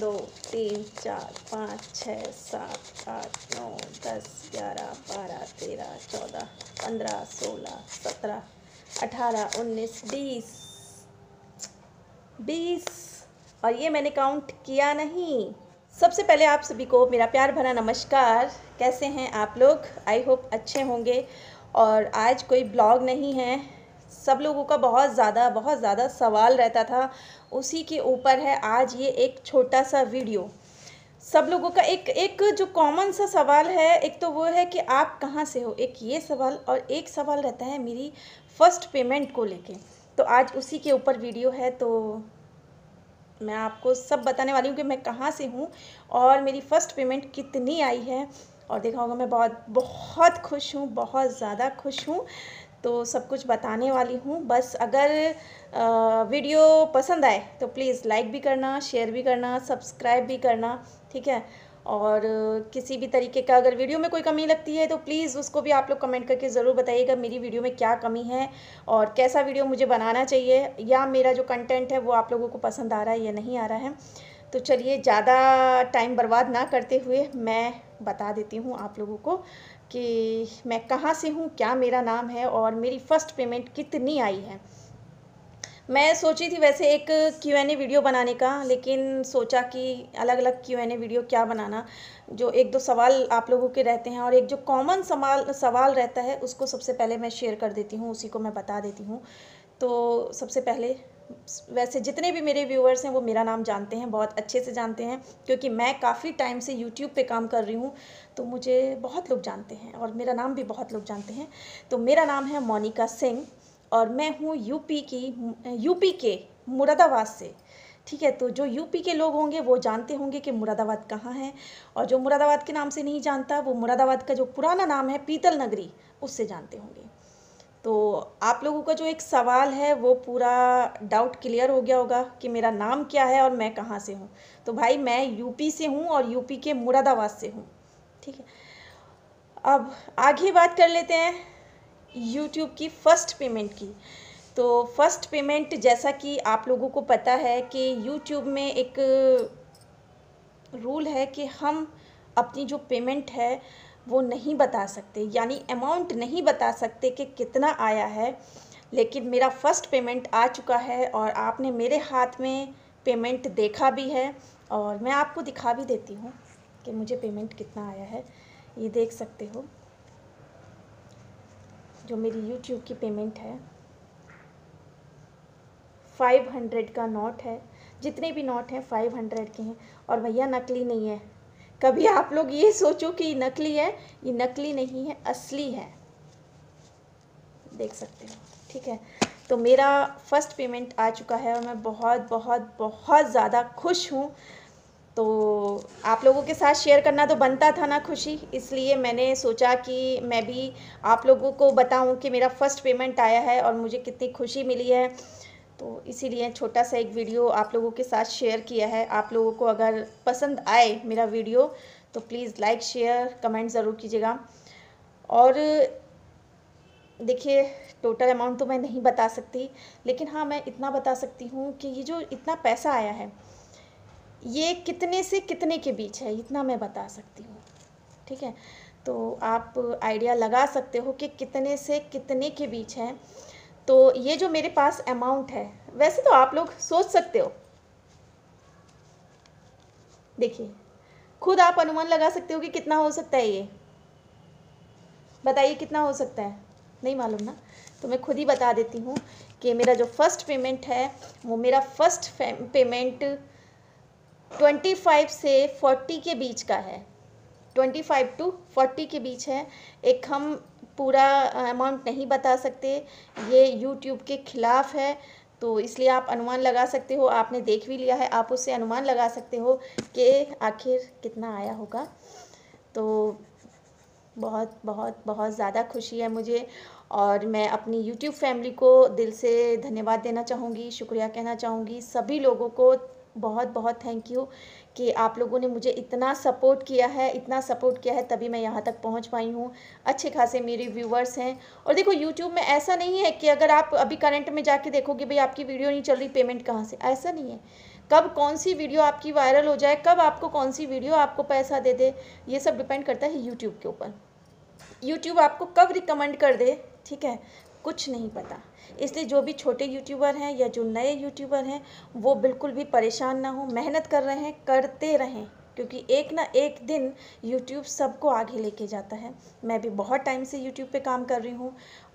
दो तीन चार पाँच छः सात आठ नौ दस ग्यारह बारह तेरह चौदह पंद्रह सोलह सत्रह अठारह उन्नीस बीस बीस और ये मैंने काउंट किया नहीं सबसे पहले आप सभी को मेरा प्यार भरा नमस्कार कैसे हैं आप लोग आई होप अच्छे होंगे और आज कोई ब्लॉग नहीं है सब लोगों का बहुत ज़्यादा बहुत ज़्यादा सवाल रहता था उसी के ऊपर है आज ये एक छोटा सा वीडियो सब लोगों का एक एक जो कॉमन सा सवाल है एक तो वो है कि आप कहाँ से हो एक ये सवाल और एक सवाल रहता है मेरी फ़र्स्ट पेमेंट को लेके तो आज उसी के ऊपर वीडियो है तो मैं आपको सब बताने वाली हूँ कि मैं कहाँ से हूँ और मेरी फ़र्स्ट पेमेंट कितनी आई है और देखा होगा मैं बहुत बहुत खुश हूँ बहुत ज़्यादा खुश हूँ तो सब कुछ बताने वाली हूँ बस अगर आ, वीडियो पसंद आए तो प्लीज़ लाइक भी करना शेयर भी करना सब्सक्राइब भी करना ठीक है और किसी भी तरीके का अगर वीडियो में कोई कमी लगती है तो प्लीज़ उसको भी आप लोग कमेंट करके ज़रूर बताइएगा मेरी वीडियो में क्या कमी है और कैसा वीडियो मुझे बनाना चाहिए या मेरा जो कंटेंट है वो आप लोगों को पसंद आ रहा है या नहीं आ रहा है तो चलिए ज़्यादा टाइम बर्बाद ना करते हुए मैं बता देती हूँ आप लोगों को कि मैं कहाँ से हूँ क्या मेरा नाम है और मेरी फ़र्स्ट पेमेंट कितनी आई है मैं सोची थी वैसे एक क्यू एन ए वीडियो बनाने का लेकिन सोचा कि अलग अलग क्यू एन ए वीडियो क्या बनाना जो एक दो सवाल आप लोगों के रहते हैं और एक जो कॉमन सवाल सवाल रहता है उसको सबसे पहले मैं शेयर कर देती हूँ उसी को मैं बता देती हूँ तो सबसे पहले वैसे जितने भी मेरे व्यूअर्स हैं वो मेरा नाम जानते हैं बहुत अच्छे से जानते हैं क्योंकि मैं काफ़ी टाइम से यूट्यूब पे काम कर रही हूँ तो मुझे बहुत लोग जानते हैं और मेरा नाम भी बहुत लोग जानते हैं तो मेरा नाम है मोनिका सिंह और मैं हूँ यूपी की यूपी के मुरादाबाद से ठीक है तो जो यूपी के लोग होंगे वो जानते होंगे कि मुरादाबाद कहाँ है और जो मुरादाबाद के नाम से नहीं जानता वो मुरादाबाद का जो पुराना नाम है पीतल नगरी उससे जानते होंगे तो आप लोगों का जो एक सवाल है वो पूरा डाउट क्लियर हो गया होगा कि मेरा नाम क्या है और मैं कहाँ से हूँ तो भाई मैं यूपी से हूँ और यूपी के मुरादाबाद से हूँ ठीक है अब आगे बात कर लेते हैं यूट्यूब की फ़र्स्ट पेमेंट की तो फर्स्ट पेमेंट जैसा कि आप लोगों को पता है कि यूट्यूब में एक रूल है कि हम अपनी जो पेमेंट है वो नहीं बता सकते यानी अमाउंट नहीं बता सकते कि कितना आया है लेकिन मेरा फ़र्स्ट पेमेंट आ चुका है और आपने मेरे हाथ में पेमेंट देखा भी है और मैं आपको दिखा भी देती हूँ कि मुझे पेमेंट कितना आया है ये देख सकते हो जो मेरी यूट्यूब की पेमेंट है फ़ाइव हंड्रेड का नोट है जितने भी नोट हैं फ़ाइव हंड्रेड के हैं और भैया नकली नहीं है कभी आप लोग ये सोचो कि नकली है ये नकली नहीं है असली है देख सकते हो ठीक है तो मेरा फर्स्ट पेमेंट आ चुका है और मैं बहुत बहुत बहुत ज़्यादा खुश हूँ तो आप लोगों के साथ शेयर करना तो बनता था ना खुशी इसलिए मैंने सोचा कि मैं भी आप लोगों को बताऊं कि मेरा फ़र्स्ट पेमेंट आया है और मुझे कितनी खुशी मिली है तो इसीलिए छोटा सा एक वीडियो आप लोगों के साथ शेयर किया है आप लोगों को अगर पसंद आए मेरा वीडियो तो प्लीज़ लाइक शेयर कमेंट ज़रूर कीजिएगा और देखिए टोटल अमाउंट तो मैं नहीं बता सकती लेकिन हाँ मैं इतना बता सकती हूँ कि ये जो इतना पैसा आया है ये कितने से कितने के बीच है इतना मैं बता सकती हूँ ठीक है तो आप आइडिया लगा सकते हो कि कितने से कितने के बीच है तो ये जो मेरे पास अमाउंट है वैसे तो आप लोग सोच सकते हो देखिए खुद आप अनुमान लगा सकते हो कि कितना हो सकता है ये बताइए कितना हो सकता है नहीं मालूम ना तो मैं खुद ही बता देती हूँ कि मेरा जो फर्स्ट पेमेंट है वो मेरा फर्स्ट पेमेंट ट्वेंटी फाइव से फोर्टी के बीच का है ट्वेंटी फाइव टू फोर्टी के बीच है एक हम पूरा अमाउंट नहीं बता सकते ये यूट्यूब के ख़िलाफ़ है तो इसलिए आप अनुमान लगा सकते हो आपने देख भी लिया है आप उससे अनुमान लगा सकते हो कि आखिर कितना आया होगा तो बहुत बहुत बहुत ज़्यादा खुशी है मुझे और मैं अपनी YouTube फैमिली को दिल से धन्यवाद देना चाहूँगी शुक्रिया कहना चाहूँगी सभी लोगों को बहुत बहुत थैंक यू कि आप लोगों ने मुझे इतना सपोर्ट किया है इतना सपोर्ट किया है तभी मैं यहाँ तक पहुँच पाई हूँ अच्छे खासे मेरे व्यूवर्स हैं और देखो यूट्यूब में ऐसा नहीं है कि अगर आप अभी करंट में जाके देखोगे भाई आपकी वीडियो नहीं चल रही पेमेंट कहाँ से ऐसा नहीं है कब कौन सी वीडियो आपकी वायरल हो जाए कब आपको कौन सी वीडियो आपको पैसा दे दे ये सब डिपेंड करता है यूट्यूब के ऊपर यूट्यूब आपको कब रिकमेंड कर दे ठीक है कुछ नहीं पता इसलिए जो भी छोटे यूट्यूबर हैं या जो नए यूट्यूबर हैं वो बिल्कुल भी परेशान ना हो मेहनत कर रहे हैं करते रहें क्योंकि एक ना एक दिन यूट्यूब सबको आगे लेके जाता है मैं भी बहुत टाइम से यूट्यूब पे काम कर रही हूँ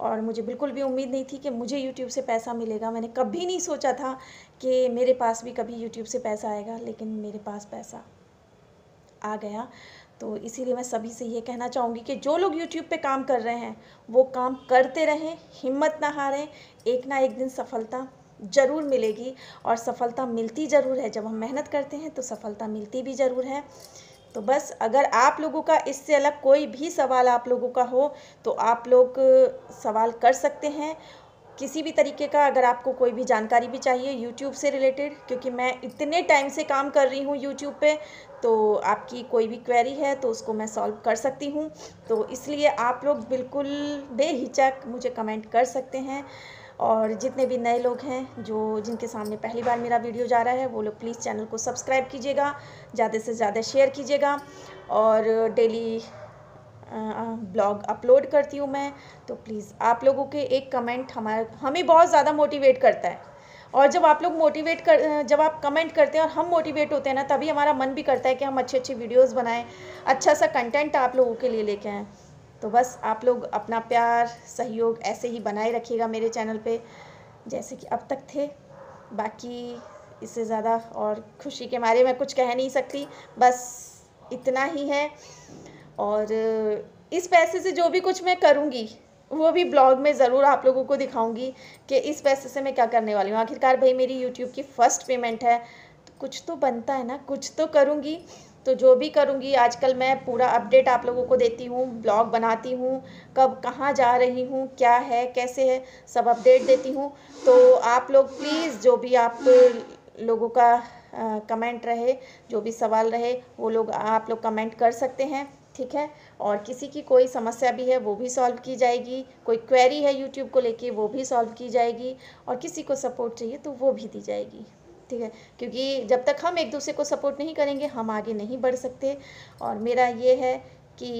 और मुझे बिल्कुल भी उम्मीद नहीं थी कि मुझे यूट्यूब से पैसा मिलेगा मैंने कभी नहीं सोचा था कि मेरे पास भी कभी यूट्यूब से पैसा आएगा लेकिन मेरे पास पैसा आ गया तो इसीलिए मैं सभी से ये कहना चाहूँगी कि जो लोग यूट्यूब पे काम कर रहे हैं वो काम करते रहें हिम्मत ना हारें एक ना एक दिन सफलता ज़रूर मिलेगी और सफलता मिलती ज़रूर है जब हम मेहनत करते हैं तो सफलता मिलती भी ज़रूर है तो बस अगर आप लोगों का इससे अलग कोई भी सवाल आप लोगों का हो तो आप लोग सवाल कर सकते हैं किसी भी तरीके का अगर आपको कोई भी जानकारी भी चाहिए यूट्यूब से रिलेटेड क्योंकि मैं इतने टाइम से काम कर रही हूँ यूट्यूब पे तो आपकी कोई भी क्वेरी है तो उसको मैं सॉल्व कर सकती हूँ तो इसलिए आप लोग बिल्कुल बेहिचक मुझे कमेंट कर सकते हैं और जितने भी नए लोग हैं जो जिनके सामने पहली बार मेरा वीडियो जा रहा है वो लोग प्लीज़ चैनल को सब्सक्राइब कीजिएगा ज़्यादा से ज़्यादा शेयर कीजिएगा और डेली ब्लॉग अपलोड करती हूँ मैं तो प्लीज़ आप लोगों के एक कमेंट हमारे हमें बहुत ज़्यादा मोटिवेट करता है और जब आप लोग मोटिवेट कर जब आप कमेंट करते हैं और हम मोटिवेट होते हैं ना तभी हमारा मन भी करता है कि हम अच्छे अच्छे वीडियोस बनाएं अच्छा सा कंटेंट आप लोगों के लिए लेके आएँ तो बस आप लोग अपना प्यार सहयोग ऐसे ही बनाए रखिएगा मेरे चैनल पे जैसे कि अब तक थे बाकी इससे ज़्यादा और खुशी के मारे मैं कुछ कह नहीं सकती बस इतना ही है और इस पैसे से जो भी कुछ मैं करूँगी वो भी ब्लॉग में ज़रूर आप लोगों को दिखाऊंगी कि इस पैसे से मैं क्या करने वाली हूँ आखिरकार भाई मेरी यूट्यूब की फ़र्स्ट पेमेंट है तो कुछ तो बनता है ना कुछ तो करूँगी तो जो भी करूँगी आजकल मैं पूरा अपडेट आप लोगों को देती हूँ ब्लॉग बनाती हूँ कब कहाँ जा रही हूँ क्या है कैसे है सब अपडेट देती हूँ तो आप लोग प्लीज़ जो भी आप लोगों का कमेंट रहे जो भी सवाल रहे वो लोग आप लोग कमेंट कर सकते हैं ठीक है और किसी की कोई समस्या भी है वो भी सॉल्व की जाएगी कोई क्वेरी है यूट्यूब को लेके वो भी सॉल्व की जाएगी और किसी को सपोर्ट चाहिए तो वो भी दी जाएगी ठीक है क्योंकि जब तक हम एक दूसरे को सपोर्ट नहीं करेंगे हम आगे नहीं बढ़ सकते और मेरा ये है कि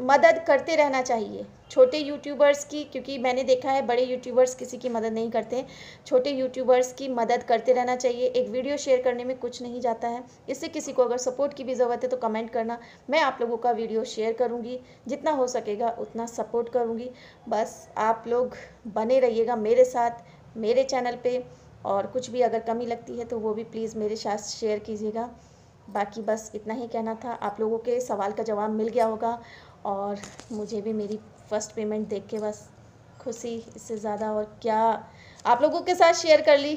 मदद करते रहना चाहिए छोटे यूट्यूबर्स की क्योंकि मैंने देखा है बड़े यूट्यूबर्स किसी की मदद नहीं करते छोटे यूट्यूबर्स की मदद करते रहना चाहिए एक वीडियो शेयर करने में कुछ नहीं जाता है इससे किसी को अगर सपोर्ट की भी ज़रूरत है तो कमेंट करना मैं आप लोगों का वीडियो शेयर करूँगी जितना हो सकेगा उतना सपोर्ट करूँगी बस आप लोग बने रहिएगा मेरे साथ मेरे चैनल पर और कुछ भी अगर कमी लगती है तो वो भी प्लीज़ मेरे साथ शेयर कीजिएगा बाकी बस इतना ही कहना था आप लोगों के सवाल का जवाब मिल गया होगा और मुझे भी मेरी फ़र्स्ट पेमेंट देख के बस खुशी इससे ज़्यादा और क्या आप लोगों के साथ शेयर कर ली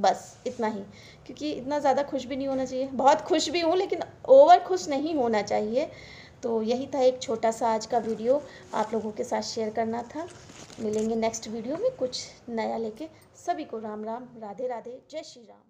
बस इतना ही क्योंकि इतना ज़्यादा खुश भी नहीं होना चाहिए बहुत खुश भी हूँ लेकिन ओवर खुश नहीं होना चाहिए तो यही था एक छोटा सा आज का वीडियो आप लोगों के साथ शेयर करना था मिलेंगे नेक्स्ट वीडियो में कुछ नया लेके सभी को राम राम राधे राधे जय श्री राम